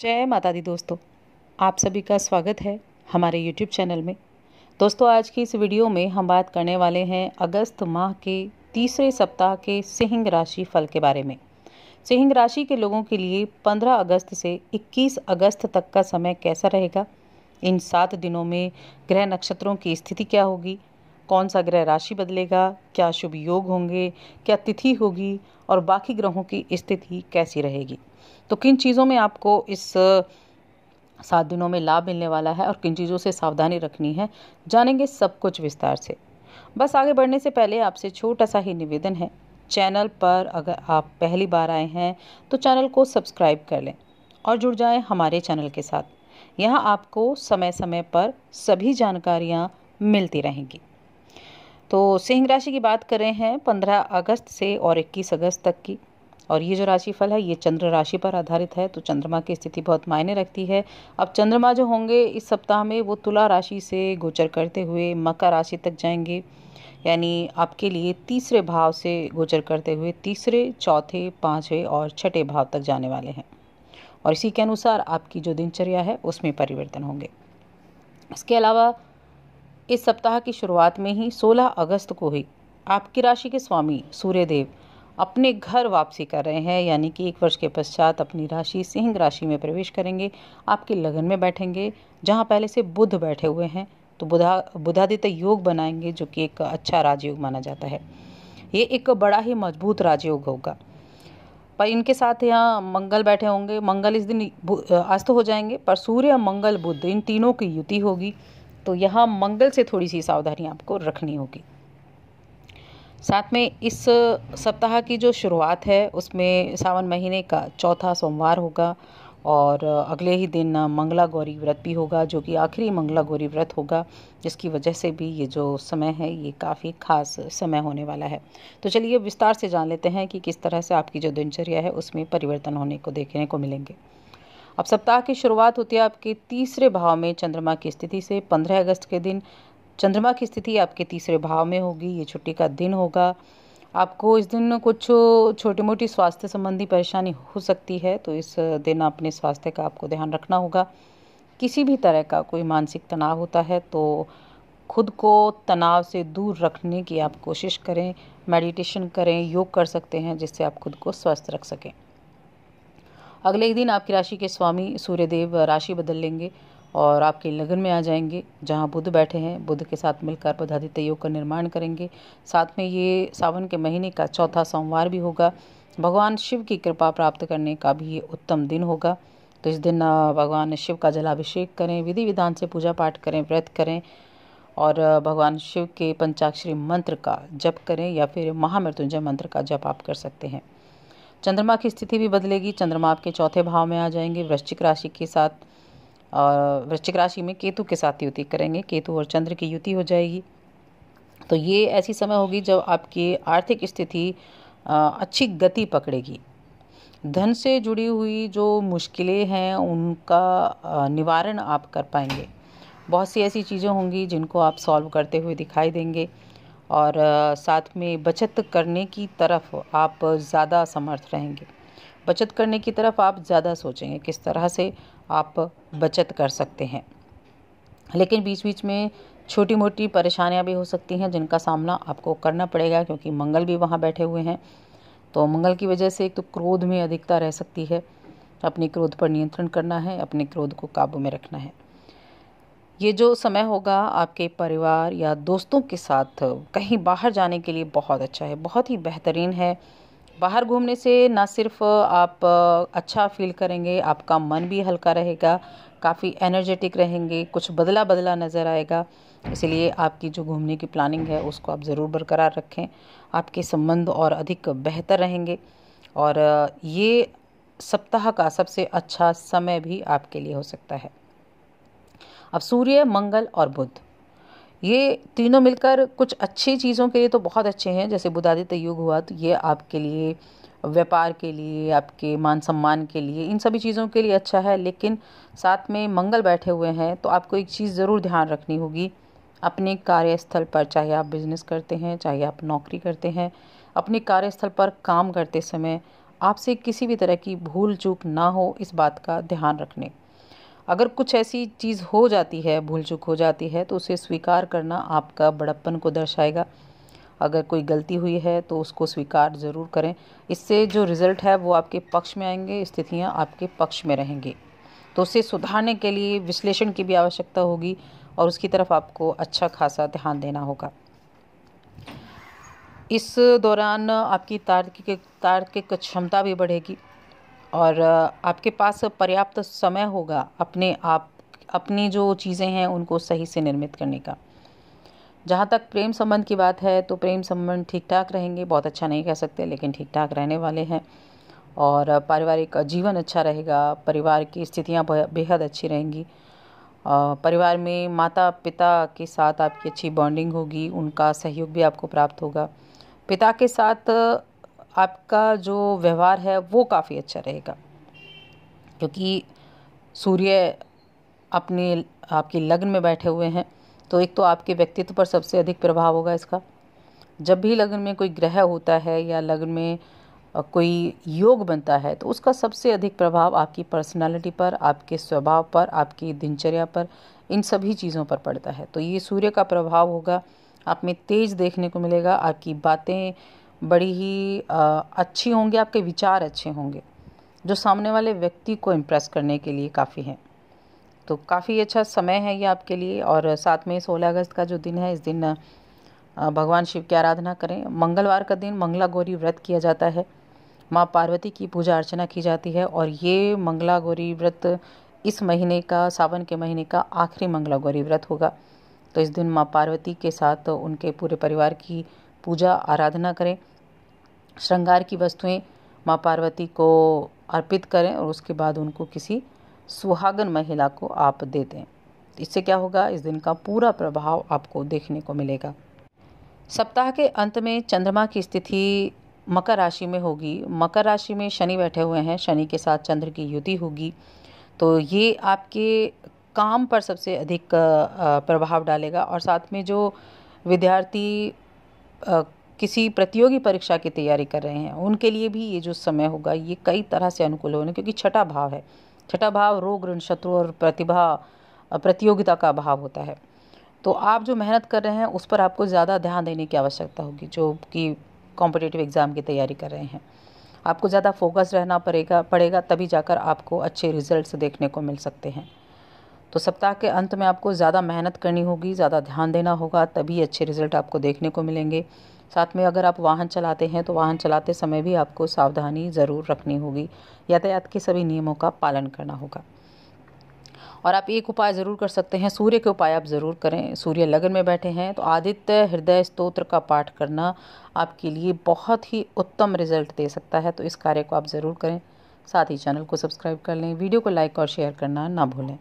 जय माता दी दोस्तों आप सभी का स्वागत है हमारे YouTube चैनल में दोस्तों आज की इस वीडियो में हम बात करने वाले हैं अगस्त माह के तीसरे सप्ताह के सिंह राशि फल के बारे में सिंह राशि के लोगों के लिए 15 अगस्त से 21 अगस्त तक का समय कैसा रहेगा इन सात दिनों में ग्रह नक्षत्रों की स्थिति क्या होगी कौन सा ग्रह राशि बदलेगा क्या शुभ योग होंगे क्या तिथि होगी और बाकी ग्रहों की स्थिति कैसी रहेगी तो किन चीज़ों में आपको इस सात दिनों में लाभ मिलने वाला है और किन चीज़ों से सावधानी रखनी है जानेंगे सब कुछ विस्तार से बस आगे बढ़ने से पहले आपसे छोटा सा ही निवेदन है चैनल पर अगर आप पहली बार आए हैं तो चैनल को सब्सक्राइब कर लें और जुड़ जाएं हमारे चैनल के साथ यहाँ आपको समय समय पर सभी जानकारियाँ मिलती रहेंगी तो सिंह राशि की बात कर रहे हैं 15 अगस्त से और 21 अगस्त तक की और ये जो राशिफल है ये चंद्र राशि पर आधारित है तो चंद्रमा की स्थिति बहुत मायने रखती है अब चंद्रमा जो होंगे इस सप्ताह में वो तुला राशि से गोचर करते हुए मकर राशि तक जाएंगे यानी आपके लिए तीसरे भाव से गोचर करते हुए तीसरे चौथे पाँचवें और छठे भाव तक जाने वाले हैं और इसी के अनुसार आपकी जो दिनचर्या है उसमें परिवर्तन होंगे इसके अलावा इस सप्ताह की शुरुआत में ही 16 अगस्त को ही आपकी राशि के स्वामी सूर्यदेव अपने घर वापसी कर रहे हैं यानी कि एक वर्ष के पश्चात अपनी राशि सिंह राशि में प्रवेश करेंगे आपके लगन में बैठेंगे जहाँ पहले से बुध बैठे हुए हैं तो बुधा बुधादित्य योग बनाएंगे जो कि एक अच्छा राजयोग माना जाता है ये एक बड़ा ही मजबूत राजयोग होगा पर इनके साथ यहाँ मंगल बैठे होंगे मंगल इस दिन अस्त हो जाएंगे पर सूर्य मंगल बुद्ध इन तीनों की युति होगी तो यहाँ मंगल से थोड़ी सी सावधानी आपको रखनी होगी साथ में इस सप्ताह की जो शुरुआत है उसमें सावन महीने का चौथा सोमवार होगा और अगले ही दिन मंगला गौरी व्रत भी होगा जो कि आखिरी मंगला गौरी व्रत होगा जिसकी वजह से भी ये जो समय है ये काफ़ी खास समय होने वाला है तो चलिए विस्तार से जान लेते हैं कि किस तरह से आपकी जो दिनचर्या है उसमें परिवर्तन होने को देखने को मिलेंगे अब सप्ताह की शुरुआत होती है आपके तीसरे भाव में चंद्रमा की स्थिति से 15 अगस्त के दिन चंद्रमा की स्थिति आपके तीसरे भाव में होगी ये छुट्टी का दिन होगा आपको इस दिन कुछ छोटी मोटी स्वास्थ्य संबंधी परेशानी हो सकती है तो इस दिन अपने स्वास्थ्य का आपको ध्यान रखना होगा किसी भी तरह का कोई मानसिक तनाव होता है तो खुद को तनाव से दूर रखने की आप कोशिश करें मेडिटेशन करें योग कर सकते हैं जिससे आप खुद को स्वस्थ रख सकें अगले दिन आपकी राशि के स्वामी सूर्यदेव राशि बदल लेंगे और आपके लगन में आ जाएंगे जहाँ बुद्ध बैठे हैं बुद्ध के साथ मिलकर बधादित्य योग का निर्माण करेंगे साथ में ये सावन के महीने का चौथा सोमवार भी होगा भगवान शिव की कृपा प्राप्त करने का भी ये उत्तम दिन होगा तो इस दिन भगवान शिव का जलाभिषेक करें विधि विधान से पूजा पाठ करें व्रत करें और भगवान शिव के पंचाक्षरी मंत्र का जप करें या फिर महामृत्युंजय मंत्र का जप आप कर सकते हैं चंद्रमा की स्थिति भी बदलेगी चंद्रमा आपके चौथे भाव में आ जाएंगे वृश्चिक राशि के साथ वृश्चिक राशि में केतु के साथ युति करेंगे केतु और चंद्र की युति हो जाएगी तो ये ऐसी समय होगी जब आपकी आर्थिक स्थिति अच्छी गति पकड़ेगी धन से जुड़ी हुई जो मुश्किलें हैं उनका निवारण आप कर पाएंगे बहुत सी ऐसी चीज़ें होंगी जिनको आप सॉल्व करते हुए दिखाई देंगे और साथ में बचत करने की तरफ आप ज़्यादा समर्थ रहेंगे बचत करने की तरफ आप ज़्यादा सोचेंगे किस तरह से आप बचत कर सकते हैं लेकिन बीच बीच में छोटी मोटी परेशानियां भी हो सकती हैं जिनका सामना आपको करना पड़ेगा क्योंकि मंगल भी वहाँ बैठे हुए हैं तो मंगल की वजह से एक तो क्रोध में अधिकता रह सकती है अपने क्रोध पर नियंत्रण करना है अपने क्रोध को काबू में रखना है ये जो समय होगा आपके परिवार या दोस्तों के साथ कहीं बाहर जाने के लिए बहुत अच्छा है बहुत ही बेहतरीन है बाहर घूमने से ना सिर्फ आप अच्छा फील करेंगे आपका मन भी हल्का रहेगा काफ़ी एनर्जेटिक रहेंगे कुछ बदला बदला नज़र आएगा इसलिए आपकी जो घूमने की प्लानिंग है उसको आप ज़रूर बरकरार रखें आपके संबंध और अधिक बेहतर रहेंगे और ये सप्ताह का सबसे अच्छा समय भी आपके लिए हो सकता है अब सूर्य मंगल और बुध ये तीनों मिलकर कुछ अच्छी चीज़ों के लिए तो बहुत अच्छे हैं जैसे बुदादित युग हुआ तो ये आपके लिए व्यापार के लिए आपके मान सम्मान के लिए इन सभी चीज़ों के लिए अच्छा है लेकिन साथ में मंगल बैठे हुए हैं तो आपको एक चीज़ ज़रूर ध्यान रखनी होगी अपने कार्यस्थल पर चाहे आप बिजनेस करते हैं चाहे आप नौकरी करते हैं अपने कार्यस्थल पर काम करते समय आपसे किसी भी तरह की भूल चूक ना हो इस बात का ध्यान रखने अगर कुछ ऐसी चीज़ हो जाती है भूल चुक हो जाती है तो उसे स्वीकार करना आपका बड़प्पन को दर्शाएगा अगर कोई गलती हुई है तो उसको स्वीकार ज़रूर करें इससे जो रिज़ल्ट है वो आपके पक्ष में आएंगे स्थितियाँ आपके पक्ष में रहेंगी तो उसे सुधारने के लिए विश्लेषण की भी आवश्यकता होगी और उसकी तरफ आपको अच्छा खासा ध्यान देना होगा इस दौरान आपकी तार्किक तार्किक क्षमता भी बढ़ेगी और आपके पास पर्याप्त समय होगा अपने आप अपनी जो चीज़ें हैं उनको सही से निर्मित करने का जहाँ तक प्रेम संबंध की बात है तो प्रेम संबंध ठीक ठाक रहेंगे बहुत अच्छा नहीं कह सकते लेकिन ठीक ठाक रहने वाले हैं और पारिवारिक जीवन अच्छा रहेगा परिवार की स्थितियाँ बेहद अच्छी रहेंगी परिवार में माता पिता के साथ आपकी अच्छी बॉन्डिंग होगी उनका सहयोग भी आपको प्राप्त होगा पिता के साथ आपका जो व्यवहार है वो काफ़ी अच्छा रहेगा क्योंकि सूर्य अपने आपके लग्न में बैठे हुए हैं तो एक तो आपके व्यक्तित्व पर सबसे अधिक प्रभाव होगा इसका जब भी लग्न में कोई ग्रह होता है या लग्न में कोई योग बनता है तो उसका सबसे अधिक प्रभाव आपकी पर्सनालिटी पर आपके स्वभाव पर आपकी दिनचर्या पर इन सभी चीज़ों पर पड़ता है तो ये सूर्य का प्रभाव होगा आप में तेज देखने को मिलेगा आपकी बातें बड़ी ही अच्छी होंगी आपके विचार अच्छे होंगे जो सामने वाले व्यक्ति को इम्प्रेस करने के लिए काफ़ी हैं तो काफ़ी अच्छा समय है ये आपके लिए और साथ में सोलह अगस्त का जो दिन है इस दिन भगवान शिव की आराधना करें मंगलवार का दिन मंगला गौरी व्रत किया जाता है माँ पार्वती की पूजा अर्चना की जाती है और ये मंगला गौरी व्रत इस महीने का सावन के महीने का आखिरी मंगला गौरी व्रत होगा तो इस दिन माँ पार्वती के साथ उनके पूरे परिवार की पूजा आराधना करें श्रृंगार की वस्तुएं माँ पार्वती को अर्पित करें और उसके बाद उनको किसी सुहागन महिला को आप दे दें इससे क्या होगा इस दिन का पूरा प्रभाव आपको देखने को मिलेगा सप्ताह के अंत में चंद्रमा की स्थिति मकर राशि में होगी मकर राशि में शनि बैठे हुए हैं शनि के साथ चंद्र की युति होगी तो ये आपके काम पर सबसे अधिक प्रभाव डालेगा और साथ में जो विद्यार्थी किसी प्रतियोगी परीक्षा की तैयारी कर रहे हैं उनके लिए भी ये जो समय होगा ये कई तरह से अनुकूल होने क्योंकि छठा भाव है छठा भाव रोग ऋण शत्रु और प्रतिभा प्रतियोगिता का भाव होता है तो आप जो मेहनत कर रहे हैं उस पर आपको ज़्यादा ध्यान देने की आवश्यकता होगी जो कि कॉम्पिटेटिव एग्ज़ाम की तैयारी कर रहे हैं आपको ज़्यादा फोकस रहना पड़ेगा पड़ेगा तभी जाकर आपको अच्छे रिजल्ट्स देखने को मिल सकते हैं तो सप्ताह के अंत में आपको ज़्यादा मेहनत करनी होगी ज़्यादा ध्यान देना होगा तभी अच्छे रिजल्ट आपको देखने को मिलेंगे साथ में अगर आप वाहन चलाते हैं तो वाहन चलाते समय भी आपको सावधानी ज़रूर रखनी होगी यातायात के सभी नियमों का पालन करना होगा और आप एक उपाय ज़रूर कर सकते हैं सूर्य के उपाय आप ज़रूर करें सूर्य लगन में बैठे हैं तो आदित्य हृदय स्तोत्र का पाठ करना आपके लिए बहुत ही उत्तम रिजल्ट दे सकता है तो इस कार्य को आप ज़रूर करें साथ ही चैनल को सब्सक्राइब कर लें वीडियो को लाइक और शेयर करना ना भूलें